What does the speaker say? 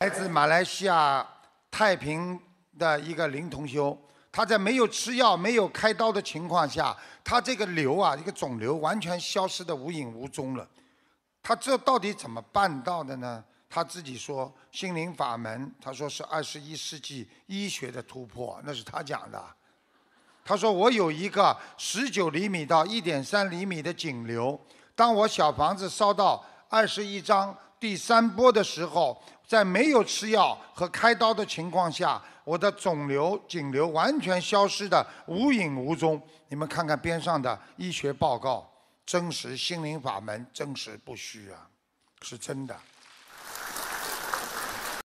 来自马来西亚太平的一个林同修，他在没有吃药、没有开刀的情况下，他这个瘤啊，一个肿瘤完全消失的无影无踪了。他这到底怎么办到的呢？他自己说心灵法门，他说是二十一世纪医学的突破，那是他讲的。他说我有一个十九厘米到一点三厘米的颈瘤，当我小房子烧到二十一张。第三波的时候，在没有吃药和开刀的情况下，我的肿瘤、颈瘤完全消失的无影无踪。你们看看边上的医学报告，真实心灵法门，真实不虚啊，是真的。